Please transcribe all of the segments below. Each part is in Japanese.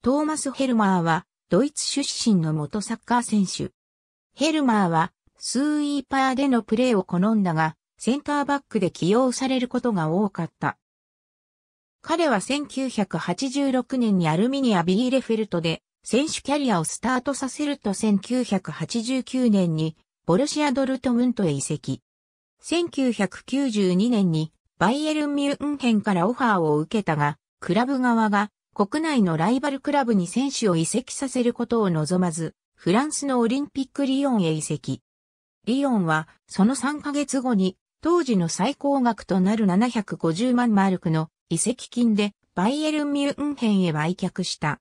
トーマス・ヘルマーは、ドイツ出身の元サッカー選手。ヘルマーは、スーイーパーでのプレーを好んだが、センターバックで起用されることが多かった。彼は1986年にアルミニア・ビーレフェルトで選手キャリアをスタートさせると1989年にボルシア・ドルトムントへ移籍。1992年にバイエルン・ミュンヘンからオファーを受けたが、クラブ側が国内のライバルクラブに選手を移籍させることを望まず、フランスのオリンピックリヨンへ移籍。リヨンは、その3ヶ月後に、当時の最高額となる750万マルクの移籍金で、バイエルン・ミュンヘンへ売却した。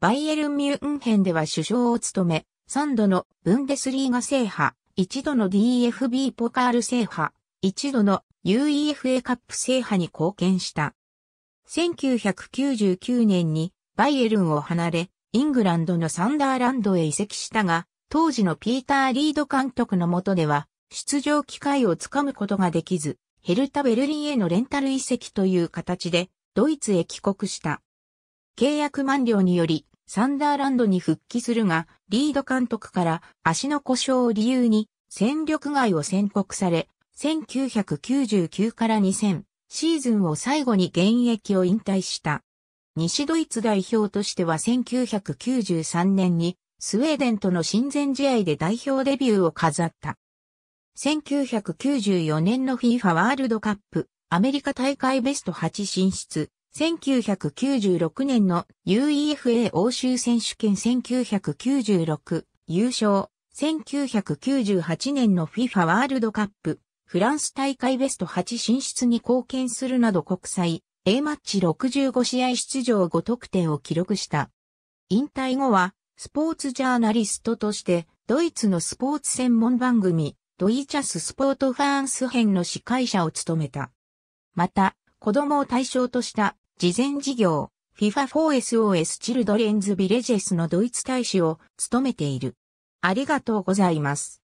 バイエルン・ミュンヘンでは首相を務め、3度のブンデスリーガ制覇、1度の DFB ポカール制覇、1度の UEFA カップ制覇に貢献した。1999年にバイエルンを離れ、イングランドのサンダーランドへ移籍したが、当時のピーター・リード監督の下では、出場機会をつかむことができず、ヘルタ・ベルリンへのレンタル移籍という形で、ドイツへ帰国した。契約満了により、サンダーランドに復帰するが、リード監督から足の故障を理由に戦力外を宣告され、1999から2000、シーズンを最後に現役を引退した。西ドイツ代表としては1993年にスウェーデンとの親善試合で代表デビューを飾った。1994年の FIFA ワールドカップアメリカ大会ベスト8進出。1996年の UEFA 欧州選手権1996優勝。1998年の FIFA ワールドカップフランス大会ベスト8進出に貢献するなど国際 A マッチ65試合出場5得点を記録した。引退後はスポーツジャーナリストとしてドイツのスポーツ専門番組ドイチャススポートファンス編の司会者を務めた。また、子供を対象とした事前事業 FIFA4SOS チルドレンズビレジェスのドイツ大使を務めている。ありがとうございます。